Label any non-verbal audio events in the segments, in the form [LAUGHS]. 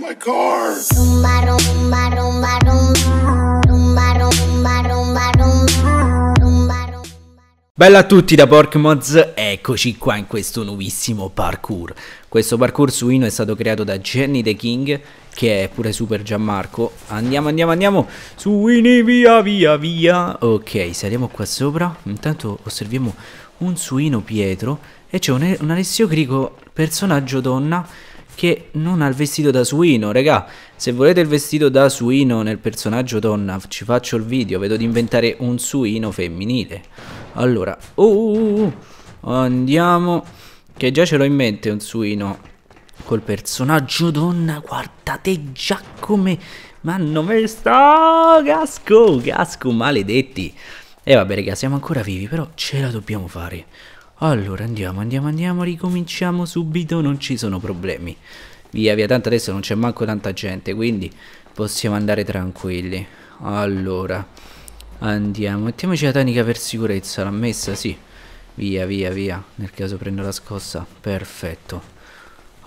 my car. Bella a tutti da Porkmods, eccoci qua in questo nuovissimo parkour. Questo parkour su Ino è stato creato da Jenny the King, che è pure super Gianmarco. Andiamo, andiamo, andiamo su Ini, via, via, via. Ok, saliamo qua sopra. Intanto osserviamo un suino Pietro e c'è un, un Alessio Crico, personaggio donna che non ha il vestito da suino, regà. Se volete il vestito da suino nel personaggio donna, ci faccio il video, vedo di inventare un suino femminile. Allora, uh, uh, uh, uh andiamo, che già ce l'ho in mente un suino col personaggio donna, guardate già come ma non me sto, casco, casco, maledetti. E eh, vabbè raga, siamo ancora vivi, però ce la dobbiamo fare. Allora andiamo, andiamo, andiamo, ricominciamo subito, non ci sono problemi. Via, via, tanto adesso non c'è manco tanta gente, quindi possiamo andare tranquilli. Allora, andiamo, mettiamoci la tanica per sicurezza, l'ha messa, sì. Via, via, via, nel caso prendo la scossa, perfetto.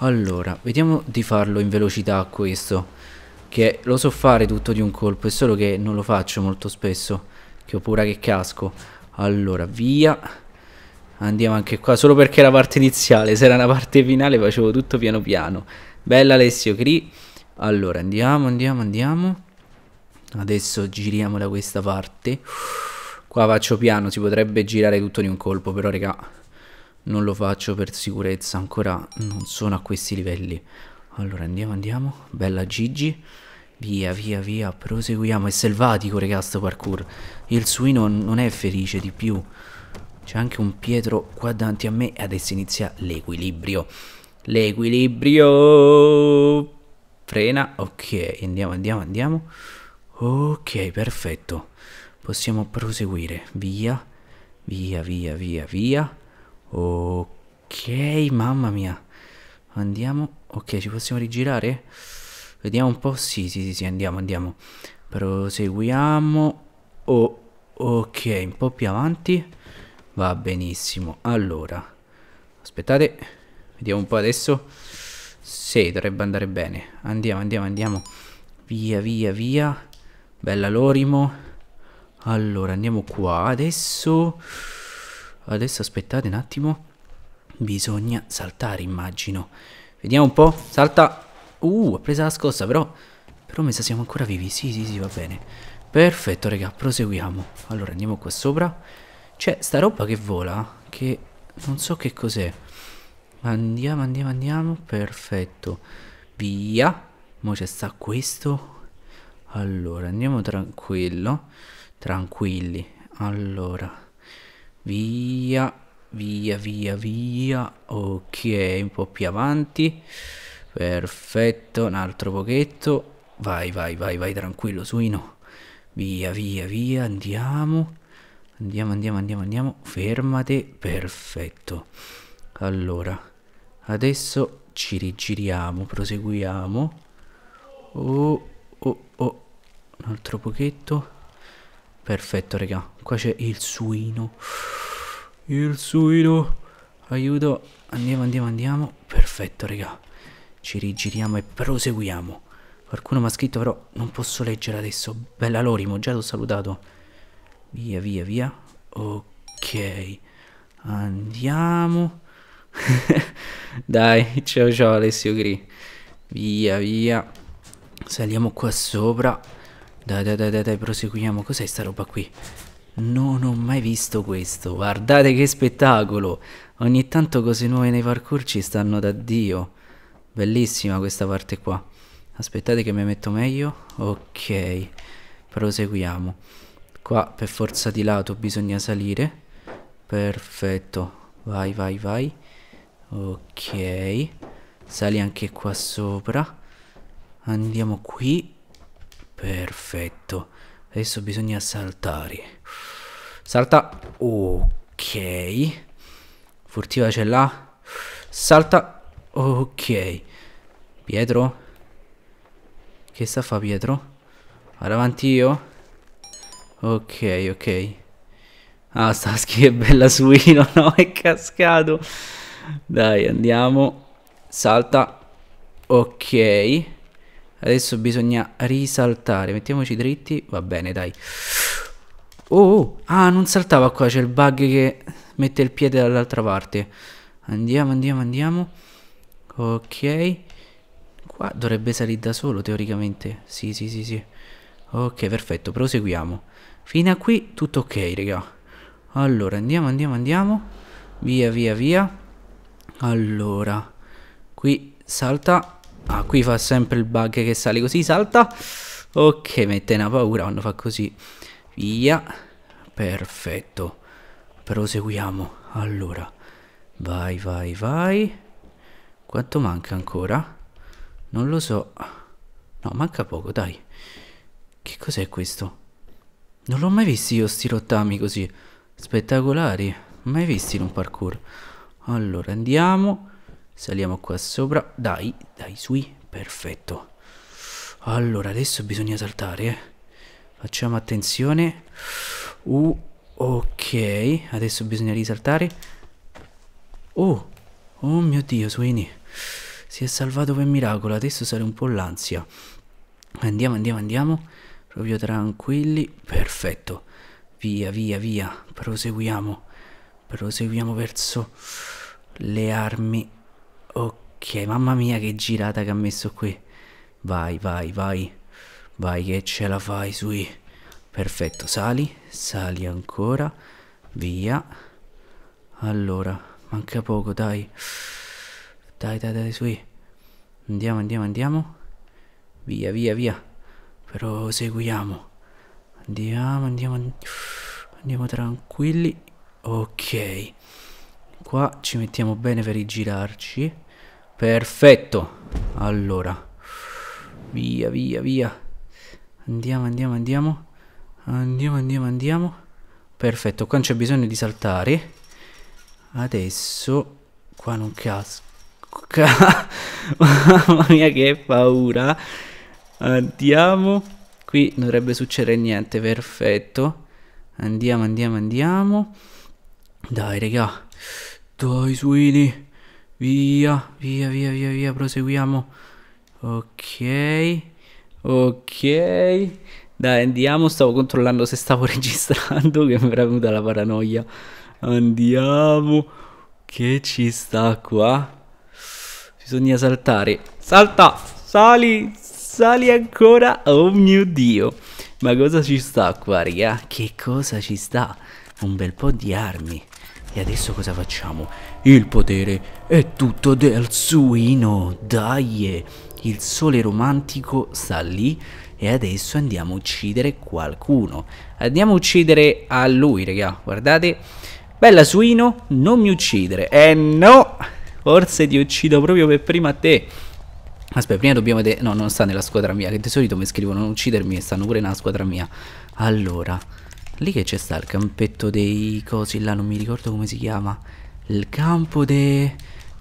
Allora, vediamo di farlo in velocità questo, che lo so fare tutto di un colpo, è solo che non lo faccio molto spesso, che ho paura che casco. Allora, via... Andiamo anche qua, solo perché era la parte iniziale, se era la parte finale facevo tutto piano piano. Bella Alessio Cri. Allora, andiamo, andiamo, andiamo. Adesso giriamo da questa parte. Qua faccio piano, si potrebbe girare tutto di un colpo, però raga, non lo faccio per sicurezza, ancora non sono a questi livelli. Allora, andiamo, andiamo. Bella Gigi. Via, via, via, proseguiamo. È selvatico, raga, sto parkour. Il suino non è felice di più c'è anche un Pietro qua davanti a me e adesso inizia l'equilibrio. L'equilibrio! Frena, ok, andiamo, andiamo, andiamo. Ok, perfetto. Possiamo proseguire. Via, via, via, via, via. Ok, mamma mia. Andiamo. Ok, ci possiamo rigirare? Vediamo un po'. Sì, sì, sì, sì, andiamo, andiamo. Proseguiamo. Oh, ok, un po' più avanti va benissimo allora aspettate vediamo un po' adesso sì dovrebbe andare bene andiamo andiamo andiamo via via via bella l'orimo allora andiamo qua adesso adesso aspettate un attimo bisogna saltare immagino vediamo un po' salta uh ha presa la scossa però però mi sa siamo ancora vivi sì sì sì va bene perfetto raga proseguiamo allora andiamo qua sopra c'è cioè, sta roba che vola, che non so che cos'è. Andiamo, andiamo, andiamo, perfetto. Via. Mo c'è sta questo. Allora, andiamo tranquillo. Tranquilli. Allora, via, via, via, via. Ok, un po' più avanti. Perfetto, un altro pochetto. Vai, vai, vai, vai, tranquillo, suino. Via, via, via, andiamo. Andiamo, andiamo, andiamo, andiamo. Fermate, perfetto. Allora, adesso ci rigiriamo, proseguiamo. Oh, oh, oh. Un altro pochetto. Perfetto, raga. Qua c'è il suino. Il suino. Aiuto. Andiamo, andiamo, andiamo. Perfetto, raga. Ci rigiriamo e proseguiamo. Qualcuno mi ha scritto, però non posso leggere adesso. Bella Lorimo, già l'ho salutato. Via, via, via. Ok. Andiamo. [LAUGHS] Dai, ciao ciao Alessio Gri. Via, via. Saliamo qua sopra. Dai, dai, dai, dai, proseguiamo. Cos'è sta roba qui? Non ho mai visto questo. Guardate che spettacolo. Ogni tanto cose nuove nei parkour ci stanno da Dio. Bellissima questa parte qua. Aspettate che mi metto meglio. Ok. Proseguiamo. Qua per forza di lato bisogna salire. Perfetto. Vai, vai, vai. Ok. Sali anche qua sopra. Andiamo qui. Perfetto. Adesso bisogna saltare. Salta. Ok. Furtiva ce l'ha. Salta. Ok. Pietro? Che sta a fa Pietro? Vado avanti io? Ok, ok. Ah, Saschi è bella suino, [LAUGHS] no? È cascato. Dai, andiamo. Salta. Ok. Adesso bisogna risaltare. Mettiamoci dritti. Va bene, dai. Oh, oh. ah, non saltava qua. C'è il bug che mette il piede dall'altra parte. Andiamo, andiamo, andiamo. Ok. Qua dovrebbe salire da solo, teoricamente. Sì, sì, sì, sì. Ok, perfetto. Proseguiamo. Fino a qui tutto ok, raga. Allora, andiamo, andiamo, andiamo. Via, via, via. Allora, qui salta. Ah, qui fa sempre il bug che sale così, salta. Ok, mette una paura quando fa così. Via. Perfetto. Proseguiamo. Allora, vai, vai, vai. Quanto manca ancora? Non lo so. No, manca poco, dai. Che cos'è questo? Non l'ho mai visto io sti rottami così. Spettacolari. Mai visti in un parkour. Allora, andiamo. Saliamo qua sopra. Dai, dai, sui. Perfetto. Allora, adesso bisogna saltare. Eh. Facciamo attenzione. Uh, ok. Adesso bisogna risaltare. Oh, oh mio Dio, Sweeney. Si è salvato per miracolo. Adesso sale un po' l'ansia. Andiamo, andiamo, andiamo proprio tranquilli, perfetto, via, via, via, proseguiamo, proseguiamo verso le armi, ok, mamma mia che girata che ha messo qui, vai, vai, vai, vai che ce la fai sui, perfetto, sali, sali ancora, via, allora, manca poco, dai, dai, dai, dai, sui, andiamo, andiamo, andiamo, via, via, via, proseguiamo andiamo andiamo andiamo tranquilli ok qua ci mettiamo bene per rigirarci perfetto allora via via via andiamo andiamo andiamo andiamo andiamo andiamo perfetto qua non c'è bisogno di saltare adesso qua non casca [LAUGHS] mamma mia che paura Andiamo. Qui non dovrebbe succedere niente, perfetto. Andiamo, andiamo, andiamo. Dai, regà Dai, suini. Via, via, via, via, via, proseguiamo. Ok. Ok. Dai, andiamo. Stavo controllando se stavo [LAUGHS] registrando, che mi era venuta la paranoia. Andiamo. Che ci sta qua? Bisogna saltare. Salta! Sali! sali ancora, oh mio Dio. Ma cosa ci sta qua, raga? Che cosa ci sta? Un bel po' di armi. E adesso cosa facciamo? Il potere è tutto del suino, dai! Il sole romantico sta lì e adesso andiamo a uccidere qualcuno. Andiamo a uccidere a lui, raga, guardate. Bella suino, non mi uccidere. Eh no! Forse ti uccido proprio per prima te. Aspetta, prima dobbiamo vedere... No, non sta nella squadra mia, che di solito mi scrivono non uccidermi e stanno pure nella squadra mia. Allora, lì che c'è sta il campetto dei cosi là, non mi ricordo come si chiama. Il campo dei...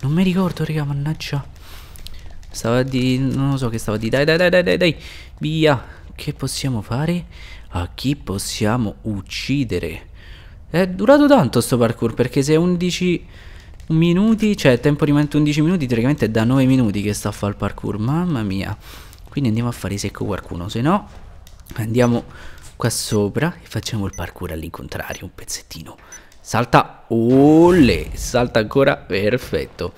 Non mi ricordo, raga, mannaggia. Stava di... non lo so che stava di... Dai, dai, dai, dai, dai, dai. Via. Che possiamo fare? A chi possiamo uccidere? È durato tanto sto parkour perché se 11 minuti, cioè tempo rimanente 11 minuti, teoricamente è da 9 minuti che sta a fare il parkour, mamma mia. Quindi andiamo a fare secco qualcuno, se no andiamo qua sopra e facciamo il parkour all'incontrario, un pezzettino. Salta, olle, salta ancora, perfetto.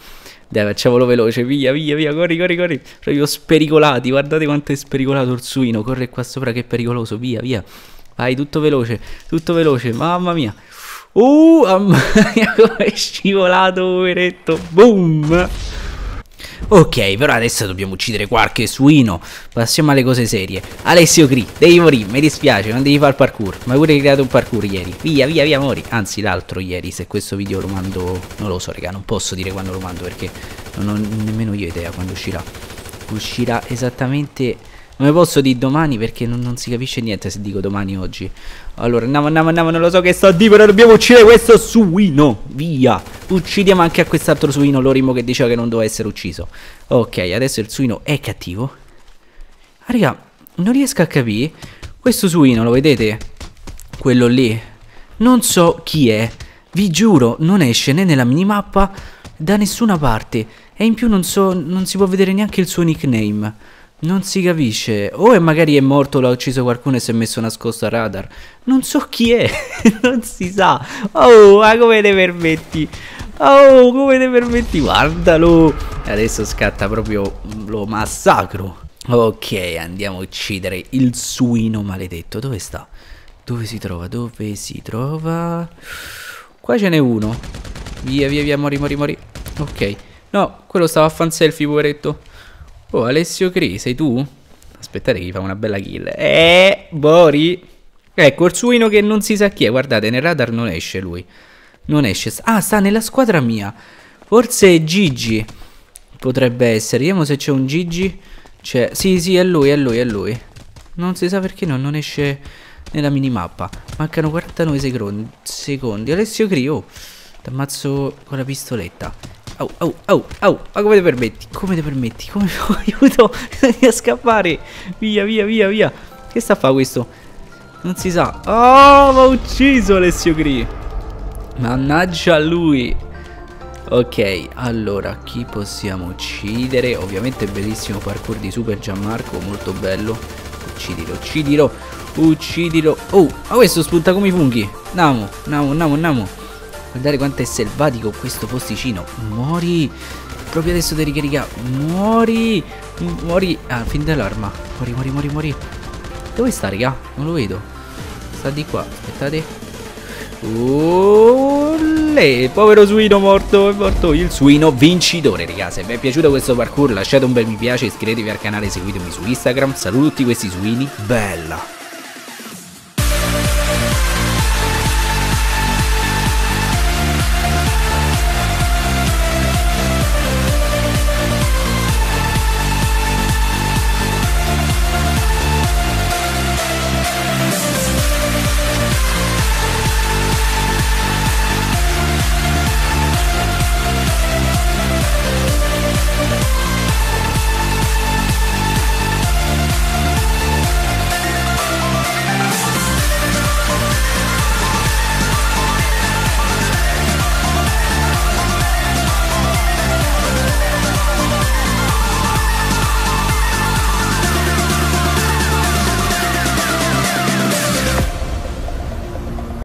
Dai, facciamolo veloce, via, via, via, corri, corri, corri. Proprio spericolati, guardate quanto è spericolato il suino, corre qua sopra che è pericoloso, via, via. Vai, tutto veloce, tutto veloce, mamma mia. Uh, mamma come è scivolato, poveretto. Boom! Ok, però adesso dobbiamo uccidere qualche suino. Passiamo alle cose serie. Alessio Cri, devi morire, mi dispiace, non devi fare parkour. Ma hai pure creato un parkour ieri. Via, via, via, mori. Anzi, l'altro ieri, se questo video lo mando... Non lo so, raga, non posso dire quando lo mando perché non ho nemmeno io idea quando uscirà. Uscirà esattamente non posso dire domani perché non, non, si capisce niente se dico domani oggi. Allora, andiamo, andiamo, andiamo. Non lo so che sto a dire, però dobbiamo uccidere questo suino. Via. Uccidiamo anche a quest'altro suino, l'orimo che diceva che non doveva essere ucciso. Ok, adesso il suino è cattivo. Ah, raga, non riesco a capire. Questo suino, lo vedete? Quello lì. Non so chi è. Vi giuro, non esce né nella minimappa da nessuna parte. E in più non so, non si può vedere neanche il suo nickname. Non si capisce. O è magari è morto, l'ha ucciso qualcuno e si è messo nascosto al radar. Non so chi è. [LAUGHS] non si sa. Oh, ma come te permetti? Oh, come te permetti? Guardalo. E Adesso scatta proprio mm, lo massacro. Ok, andiamo a uccidere il suino maledetto. Dove sta? Dove si trova? Dove si trova? Qua ce n'è uno. Via, via, via. Mori, mori, mori. Ok. No, quello stava a fan selfie, poveretto. Oh, Alessio Cri, sei tu? Aspettate che gli fa una bella kill. Eh, Bori. Ecco, il suino che non si sa chi è. Guardate, nel radar non esce lui. Non esce. Ah, sta nella squadra mia. Forse è Gigi. Potrebbe essere. Vediamo se c'è un Gigi. C'è... Sì, sì, è lui, è lui, è lui. Non si sa perché no, non esce nella minimappa. Mancano 49 secondi. Alessio Cri, oh. T'ammazzo con la pistoletta. Oh, oh, oh, oh, ma come ti permetti? Come ti permetti? Come [LAUGHS] aiuto a scappare? Via, via, via, via. Che sta a fare questo? Non si sa. Oh, ah, ma ha ucciso Alessio Gri. Mannaggia lui. Ok, allora, chi possiamo uccidere? Ovviamente bellissimo parkour di Super Gianmarco, molto bello. Uccidilo, uccidilo, uccidilo. Oh, ma questo spunta come i funghi. Namo, namo, namo, namo. Guardate quanto è selvatico questo posticino. Muori. Proprio adesso devi ricaricare. Muori. Muori. Ah, fin dell'arma. Muori, muori, muori, muori. Dove sta, raga? Non lo vedo. Sta di qua. Aspettate. Olè, povero suino morto, è morto il suino vincitore, raga. Se vi è piaciuto questo parkour lasciate un bel mi piace, iscrivetevi al canale, seguitemi su Instagram. Saluto tutti questi suini. Bella.